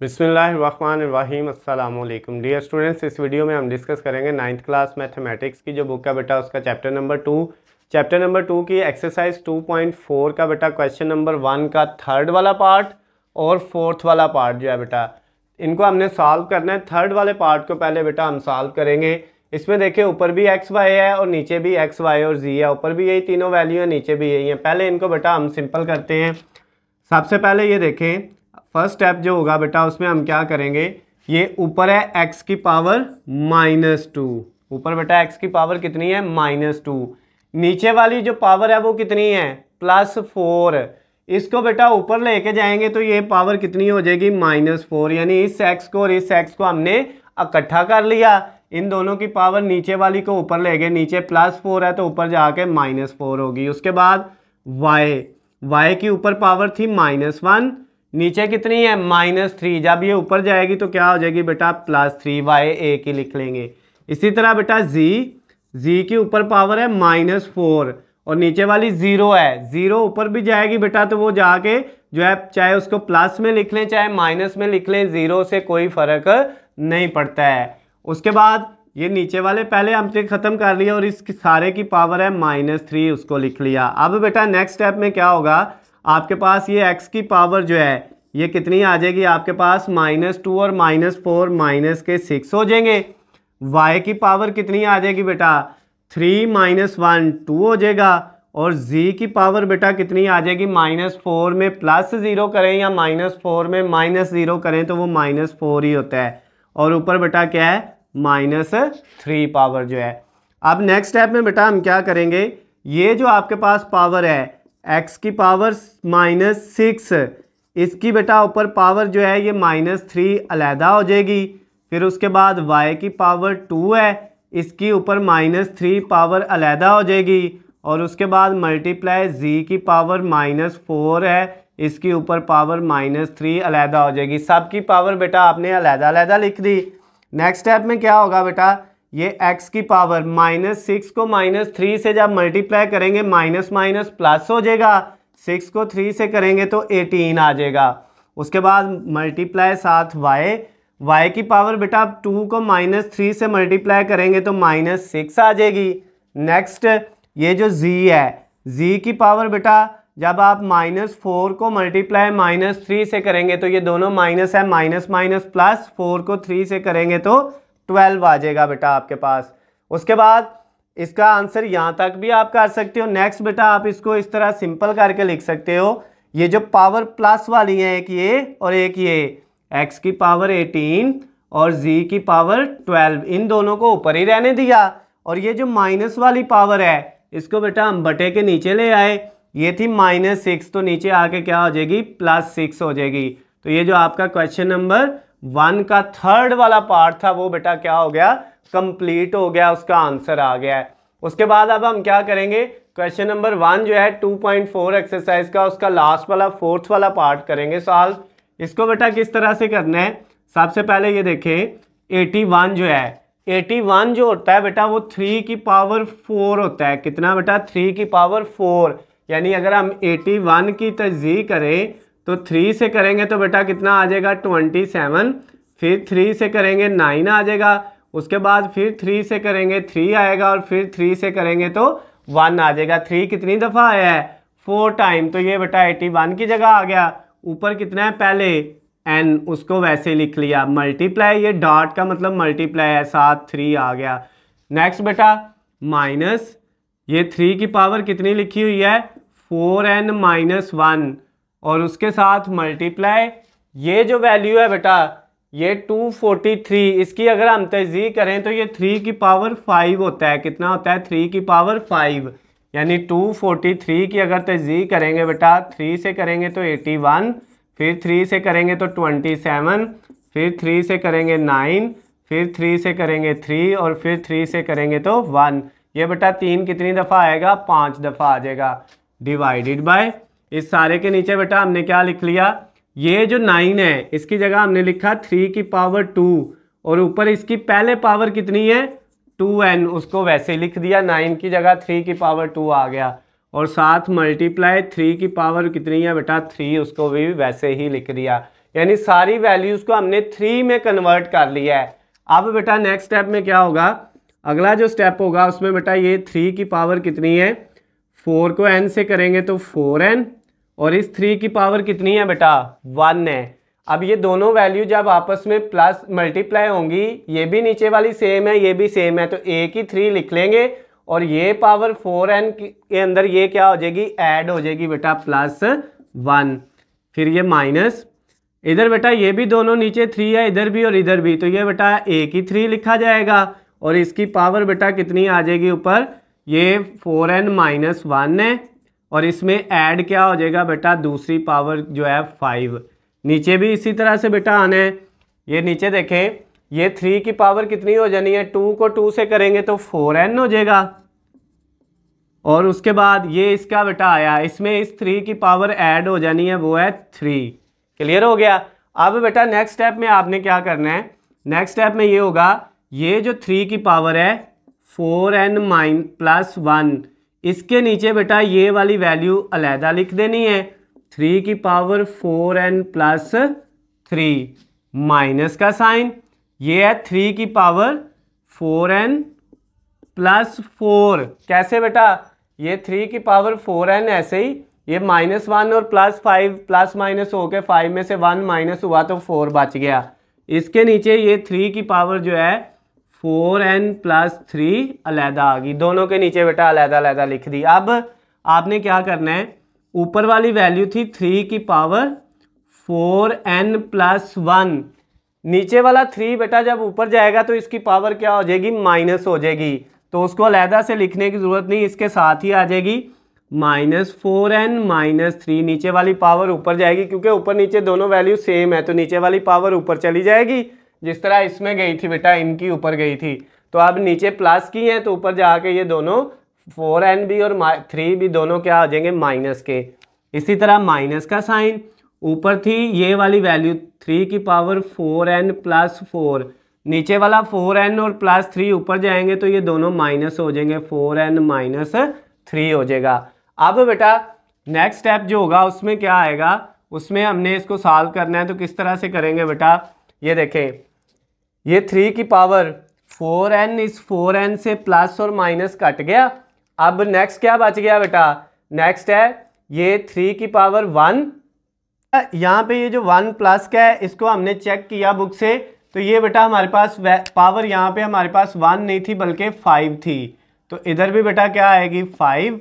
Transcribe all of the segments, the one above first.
बिसमीम अल्लाम dear students इस वीडियो में हम डिस्कस करेंगे नाइन्थ क्लास मैथमेटिक्स की जो बुक है बेटा उसका chapter number two chapter number two की एक्सरसाइज 2.4 का बेटा क्वेश्चन नंबर वन का थर्ड वाला पार्ट और फोर्थ वाला पार्ट जो है बेटा इनको हमने सॉल्व करना है थर्ड वाले पार्ट को पहले बेटा हम सॉल्व करेंगे इसमें देखिए ऊपर भी एक्स वाई है और नीचे भी एक्स वाई और जी है ऊपर भी यही तीनों वैल्यू है नीचे भी यही है पहले इनको बेटा हम सिंपल करते हैं सबसे पहले ये देखें फर्स्ट स्टेप जो होगा बेटा उसमें हम क्या करेंगे ये ऊपर है एक्स की पावर माइनस टू ऊपर बेटा एक्स की पावर कितनी है माइनस टू नीचे वाली जो पावर है वो कितनी है प्लस फोर इसको बेटा ऊपर लेके जाएंगे तो ये पावर कितनी हो जाएगी माइनस फोर यानी इस एक्स को और इस एक्स को हमने इकट्ठा कर लिया इन दोनों की पावर नीचे वाली को ऊपर ले गए नीचे प्लस फोर है तो ऊपर जाके माइनस फोर होगी उसके बाद वाई वाई की ऊपर पावर थी माइनस वन नीचे कितनी है माइनस थ्री जब ये ऊपर जाएगी तो क्या हो जाएगी बेटा प्लस थ्री वाई ए की लिख लेंगे इसी तरह बेटा जी जी की ऊपर पावर है माइनस फोर और नीचे वाली ज़ीरो है ज़ीरो ऊपर भी जाएगी बेटा तो वो जाके जो है चाहे उसको प्लस में लिख लें चाहे माइनस में लिख लें ज़ीरो से कोई फ़र्क नहीं पड़ता है उसके बाद ये नीचे वाले पहले हमने ख़त्म कर लिया और इस सारे की पावर है माइनस थ्री उसको लिख लिया अब बेटा नेक्स्ट स्टेप में क्या होगा आपके पास ये एक्स की पावर जो है ये कितनी आ जाएगी आपके पास माइनस टू और माइनस फोर माइनस के सिक्स हो जाएंगे वाई की पावर कितनी आ जाएगी बेटा थ्री माइनस वन टू हो जाएगा और z की पावर बेटा कितनी आ जाएगी माइनस फोर में प्लस ज़ीरो करें या माइनस फोर में माइनस ज़ीरो करें तो वो माइनस फोर ही होता है और ऊपर बेटा क्या है माइनस थ्री पावर जो है अब नेक्स्ट स्टेप में बेटा हम क्या करेंगे ये जो आपके पास पावर है एक्स की पावर माइनस सिक्स इसकी बेटा ऊपर पावर जो है ये माइनस थ्री अलहदा हो जाएगी फिर उसके बाद वाई की पावर टू है इसकी ऊपर माइनस थ्री पावर अलहदा हो जाएगी और उसके बाद मल्टीप्लाई जी की पावर माइनस फोर है इसकी ऊपर पावर माइनस थ्री अलहदा हो जाएगी सब की पावर बेटा आपने अलहदा अलहदा लिख दी नेक्स्ट स्टेप में क्या होगा बेटा ये x की पावर माइनस सिक्स को माइनस थ्री से जब मल्टीप्लाई करेंगे माइनस माइनस प्लस हो जाएगा सिक्स को थ्री से करेंगे तो एटीन आ जाएगा उसके बाद मल्टीप्लाई साथ y y की पावर बेटा आप टू को माइनस थ्री से मल्टीप्लाई करेंगे तो माइनस सिक्स आ जाएगी नेक्स्ट ये जो z है z की पावर बेटा जब आप माइनस फोर को मल्टीप्लाई माइनस थ्री से करेंगे तो ये दोनों माइनस है माइनस माइनस प्लस फोर को थ्री से करेंगे तो ट्वेल्व आ जाएगा बेटा आपके पास उसके बाद इसका आंसर यहाँ तक भी आप कर सकते हो नेक्स्ट बेटा आप इसको इस तरह सिंपल करके लिख सकते हो ये जो पावर प्लस वाली है एक ये और एक ये एक्स की पावर एटीन और जी की पावर ट्वेल्व इन दोनों को ऊपर ही रहने दिया और ये जो माइनस वाली पावर है इसको बेटा हम बटे के नीचे ले आए ये थी माइनस सिक्स तो नीचे आके क्या हो जाएगी प्लस सिक्स हो जाएगी तो ये जो आपका क्वेश्चन नंबर वन का थर्ड वाला पार्ट था वो बेटा क्या हो गया कंप्लीट हो गया उसका आंसर आ गया है उसके बाद अब हम क्या करेंगे क्वेश्चन नंबर वन जो है टू पॉइंट फोर एक्सरसाइज का उसका लास्ट वाला फोर्थ वाला पार्ट करेंगे सॉल्व इसको बेटा किस तरह से करना है सबसे पहले ये देखें एटी वन जो है एटी वन जो होता है बेटा वो थ्री की पावर फोर होता है कितना बेटा थ्री की पावर फोर यानी अगर हम एटी वन की तजी करें तो थ्री से करेंगे तो बेटा कितना आ जाएगा ट्वेंटी सेवन फिर थ्री से करेंगे नाइन आ जाएगा उसके बाद फिर थ्री से करेंगे थ्री आएगा और फिर थ्री से करेंगे तो वन आ जाएगा थ्री कितनी दफ़ा आया है फोर टाइम तो ये बेटा एटी वन की जगह आ गया ऊपर कितना है पहले एन उसको वैसे लिख लिया मल्टीप्लाई ये डॉट का मतलब मल्टीप्लाई है सात थ्री आ गया नेक्स्ट बेटा माइनस ये थ्री की पावर कितनी लिखी हुई है फोर एन माइनस वन और उसके साथ मल्टीप्लाई ये जो वैल्यू है बेटा ये 243 इसकी अगर हम तजी करें तो ये थ्री की पावर फाइव होता है कितना होता है थ्री की पावर फाइव यानी 243 की अगर तजी करेंगे बेटा थ्री से करेंगे तो 81 फिर थ्री से करेंगे तो 27 फिर थ्री से करेंगे नाइन फिर थ्री से करेंगे थ्री और फिर थ्री से करेंगे तो वन ये बेटा तीन कितनी दफ़ा आएगा पाँच दफ़ा आ जाएगा डिवाइडेड बाय इस सारे के नीचे बेटा हमने क्या लिख लिया ये जो नाइन है इसकी जगह हमने लिखा थ्री की पावर टू और ऊपर इसकी पहले पावर कितनी है टू एन उसको वैसे लिख दिया नाइन की जगह थ्री की पावर टू आ गया और साथ मल्टीप्लाई थ्री की पावर कितनी है बेटा थ्री उसको भी वैसे ही लिख दिया यानी सारी वैल्यूज़ को हमने थ्री में कन्वर्ट कर लिया है अब बेटा नेक्स्ट स्टेप में क्या होगा अगला जो स्टेप होगा उसमें बेटा ये थ्री की पावर कितनी है फोर को एन से करेंगे तो फोर एन और इस थ्री की पावर कितनी है बेटा वन है अब ये दोनों वैल्यू जब आपस में प्लस मल्टीप्लाई होंगी ये भी नीचे वाली सेम है ये भी सेम है तो ए की थ्री लिख लेंगे और ये पावर फोर एन के अंदर ये क्या हो जाएगी ऐड हो जाएगी बेटा प्लस वन फिर ये माइनस इधर बेटा ये भी दोनों नीचे थ्री है इधर भी और इधर भी तो ये बेटा ए की थ्री लिखा जाएगा और इसकी पावर बेटा कितनी आ जाएगी ऊपर ये फोर एन माइनस वन है और इसमें ऐड क्या हो जाएगा बेटा दूसरी पावर जो है फाइव नीचे भी इसी तरह से बेटा आना है ये नीचे देखें ये थ्री की पावर कितनी हो जानी है टू को टू से करेंगे तो फोर एन हो जाएगा और उसके बाद ये इसका बेटा आया इसमें इस थ्री की पावर ऐड हो जानी है वो है थ्री क्लियर हो गया अब बेटा नेक्स्ट स्टेप में आपने क्या करना है नेक्स्ट स्टेप में ये होगा ये जो थ्री की पावर है four N minus plus one इसके नीचे बेटा ये वाली वैल्यू अलहदा लिख देनी है थ्री की power four N plus three minus का साइन ये है थ्री की power four N plus four कैसे बेटा ये थ्री की पावर फोर एन ऐसे ही ये माइनस वन और प्लस फाइव प्लस माइनस हो के फाइव में से वन माइनस हुआ तो फोर बच गया इसके नीचे ये थ्री की पावर जो है फोर एन प्लस थ्री अलहदा आ गई दोनों के नीचे बेटा अलहदा अलहदा लिख दी अब आपने क्या करना है ऊपर वाली वैल्यू थी थ्री की power four N plus one नीचे वाला थ्री बेटा जब ऊपर जाएगा तो इसकी पावर क्या हो जाएगी माइनस हो जाएगी तो उसको अलहदा से लिखने की ज़रूरत नहीं इसके साथ ही आ जाएगी minus four N minus three नीचे वाली पावर ऊपर जाएगी क्योंकि ऊपर नीचे दोनों वैल्यू सेम है तो नीचे वाली पावर ऊपर चली जाएगी जिस तरह इसमें गई थी बेटा इनकी ऊपर गई थी तो अब नीचे प्लस की हैं तो ऊपर जाके ये दोनों फोर एन बी और थ्री बी दोनों क्या आ जाएंगे माइनस के इसी तरह माइनस का साइन ऊपर थी ये वाली वैल्यू थ्री की power four N plus four नीचे वाला फोर एन और प्लस थ्री ऊपर जाएंगे तो ये दोनों माइनस हो जाएंगे फोर एन माइनस थ्री हो जाएगा अब बेटा नेक्स्ट स्टेप जो होगा उसमें क्या आएगा उसमें हमने इसको सॉल्व करना है तो किस तरह से करेंगे बेटा ये देखें ये थ्री की पावर फोर एन इस फोर एन से प्लस और माइनस कट गया अब नेक्स्ट क्या बच गया बेटा नेक्स्ट है ये थ्री की पावर वन यहाँ पे ये जो वन प्लस का है इसको हमने चेक किया बुक से तो ये बेटा हमारे पास पावर यहाँ पे हमारे पास वन नहीं थी बल्कि फाइव थी तो इधर भी बेटा क्या आएगी फाइव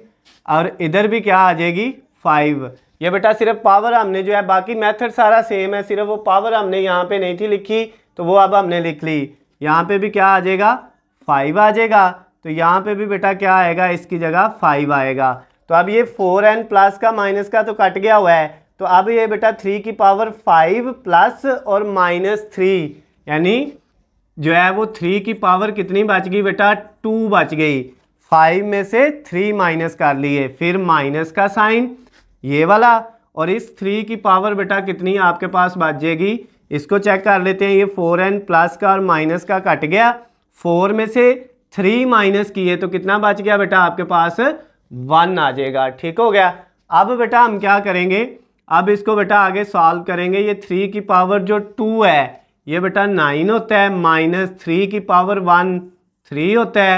और इधर भी क्या आ जाएगी फाइव ये बेटा सिर्फ पावर हमने जो है बाकी मेथड सारा सेम है सिर्फ वो पावर हमने यहाँ पे नहीं थी लिखी तो वो अब हमने लिख ली यहाँ पे भी क्या आ जाएगा फाइव आ जाएगा तो यहाँ पे भी बेटा क्या आएगा इसकी जगह फाइव आएगा तो अब ये फोर एन प्लस का माइनस का तो कट गया हुआ है तो अब ये बेटा थ्री की पावर फाइव प्लस और माइनस थ्री यानी जो है वो थ्री की पावर कितनी बच गई बेटा टू बच गई फाइव में से थ्री माइनस कर लिए फिर माइनस का साइन ये वाला और इस थ्री की पावर बेटा कितनी आपके पास बच जाएगी इसको चेक कर लेते हैं ये फोर एन प्लस का और माइनस का कट गया फोर में से थ्री माइनस किए तो कितना बच गया बेटा आपके पास वन आ जाएगा ठीक हो गया अब बेटा हम क्या करेंगे अब इसको बेटा आगे सॉल्व करेंगे ये थ्री की पावर जो टू है ये बेटा नाइन होता है माइनस थ्री की पावर वन थ्री होता है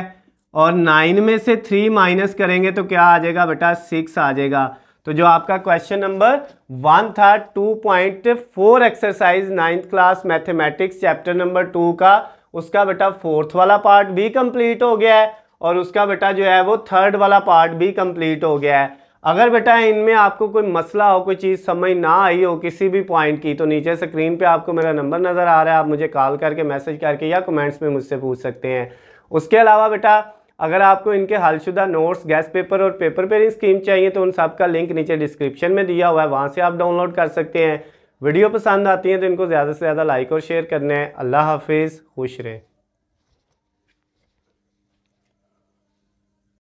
और नाइन में से थ्री माइनस करेंगे तो क्या आ जाएगा बेटा सिक्स आ जाएगा तो जो आपका क्वेश्चन नंबर वन था two point four exercise ninth class mathematics chapter number two का उसका बेटा फोर्थ वाला पार्ट भी कंप्लीट हो गया है और उसका बेटा जो है वो थर्ड वाला पार्ट भी कंप्लीट हो गया है अगर बेटा इनमें आपको कोई मसला हो कोई चीज़ समझ ना आई हो किसी भी पॉइंट की तो नीचे स्क्रीन पे आपको मेरा नंबर नज़र आ रहा है आप मुझे कॉल करके मैसेज करके या कमेंट्स में मुझसे पूछ सकते हैं उसके अलावा बेटा अगर आपको इनके हालशुदा नोट्स गैस पेपर और पेपर पेरिंग स्कीम चाहिए तो उन सब का लिंक नीचे डिस्क्रिप्शन में दिया हुआ है वहाँ से आप डाउनलोड कर सकते हैं वीडियो पसंद आती है तो इनको ज़्यादा से ज़्यादा लाइक और शेयर करना है अल्लाह हाफिज़ खुश रहे